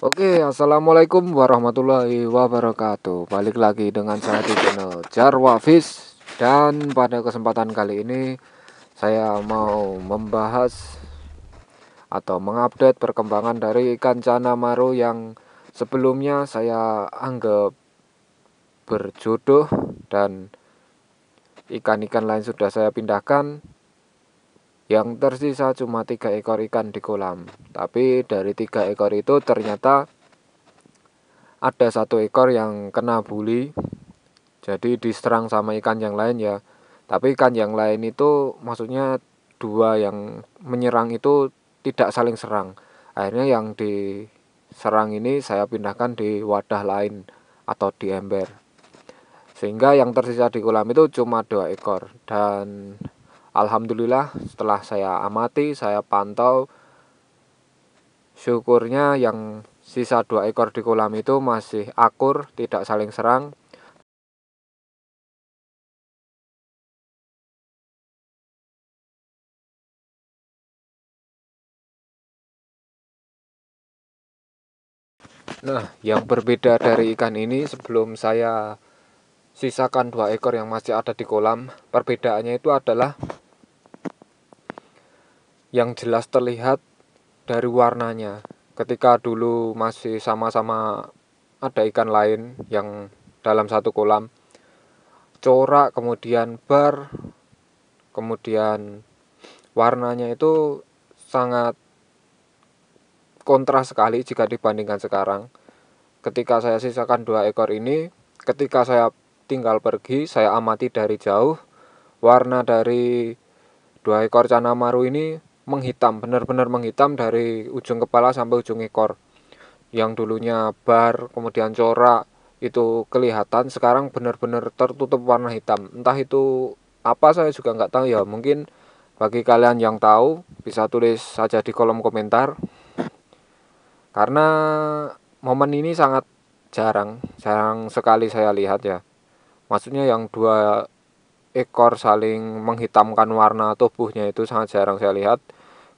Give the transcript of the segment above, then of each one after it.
Oke, assalamualaikum warahmatullahi wabarakatuh. Balik lagi dengan saya di channel Jarwafis dan pada kesempatan kali ini saya mau membahas atau mengupdate perkembangan dari ikan cana maru yang sebelumnya saya anggap berjodoh dan ikan-ikan lain sudah saya pindahkan yang tersisa cuma tiga ekor ikan di kolam. Tapi dari tiga ekor itu ternyata ada satu ekor yang kena bully. Jadi diserang sama ikan yang lain ya. Tapi ikan yang lain itu maksudnya dua yang menyerang itu tidak saling serang. Akhirnya yang diserang ini saya pindahkan di wadah lain atau di ember sehingga yang tersisa di kolam itu cuma dua ekor dan Alhamdulillah setelah saya amati, saya pantau syukurnya yang sisa dua ekor di kolam itu masih akur, tidak saling serang. Nah, yang berbeda dari ikan ini sebelum saya sisakan dua ekor yang masih ada di kolam, perbedaannya itu adalah yang jelas terlihat dari warnanya. Ketika dulu masih sama-sama ada ikan lain yang dalam satu kolam, corak kemudian bar, kemudian warnanya itu sangat kontras sekali jika dibandingkan sekarang. Ketika saya sisakan dua ekor ini, ketika saya tinggal pergi, saya amati dari jauh warna dari dua ekor cana maru ini menghitam, benar-benar menghitam dari ujung kepala sampai ujung ekor. Yang dulunya bar, kemudian corak, itu kelihatan sekarang benar-benar tertutup warna hitam. Entah itu apa saya juga nggak tahu ya. Mungkin bagi kalian yang tahu bisa tulis saja di kolom komentar. Karena momen ini sangat jarang, jarang sekali saya lihat ya. Maksudnya yang dua ekor saling menghitamkan warna tubuhnya itu sangat jarang saya lihat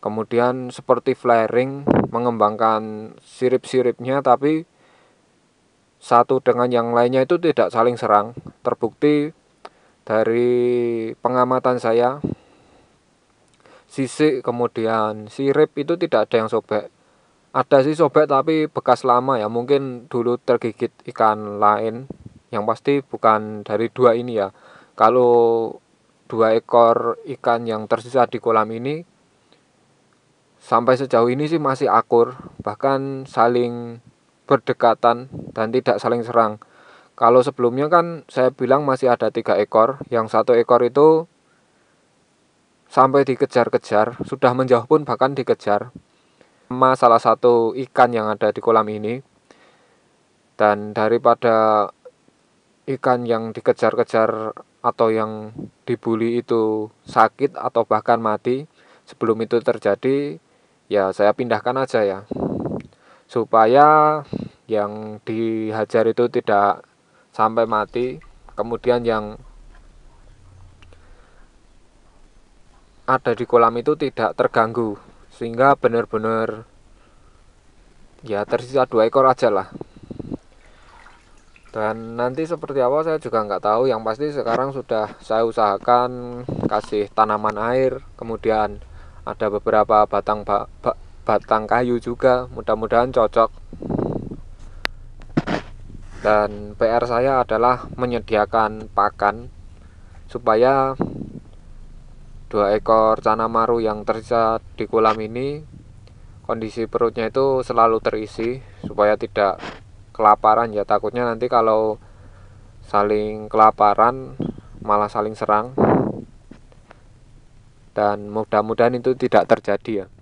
kemudian seperti flaring mengembangkan sirip-siripnya tapi satu dengan yang lainnya itu tidak saling serang terbukti dari pengamatan saya sisik kemudian sirip itu tidak ada yang sobek ada sih sobek tapi bekas lama ya mungkin dulu tergigit ikan lain yang pasti bukan dari dua ini ya kalau dua ekor ikan yang tersisa di kolam ini sampai sejauh ini sih masih akur, bahkan saling berdekatan dan tidak saling serang. Kalau sebelumnya kan saya bilang masih ada tiga ekor, yang satu ekor itu sampai dikejar-kejar, sudah menjauh pun bahkan dikejar sama salah satu ikan yang ada di kolam ini. Dan daripada ikan yang dikejar-kejar atau yang dibully itu sakit atau bahkan mati sebelum itu terjadi, ya saya pindahkan aja ya supaya yang dihajar itu tidak sampai mati kemudian yang ada di kolam itu tidak terganggu sehingga benar-benar ya tersisa dua ekor aja lah dan nanti seperti apa saya juga nggak tahu yang pasti sekarang sudah saya usahakan kasih tanaman air kemudian ada beberapa batang ba ba batang kayu juga mudah-mudahan cocok dan PR saya adalah menyediakan pakan supaya dua ekor cana yang tersisa di kolam ini kondisi perutnya itu selalu terisi supaya tidak kelaparan ya takutnya nanti kalau saling kelaparan malah saling serang dan mudah-mudahan itu tidak terjadi ya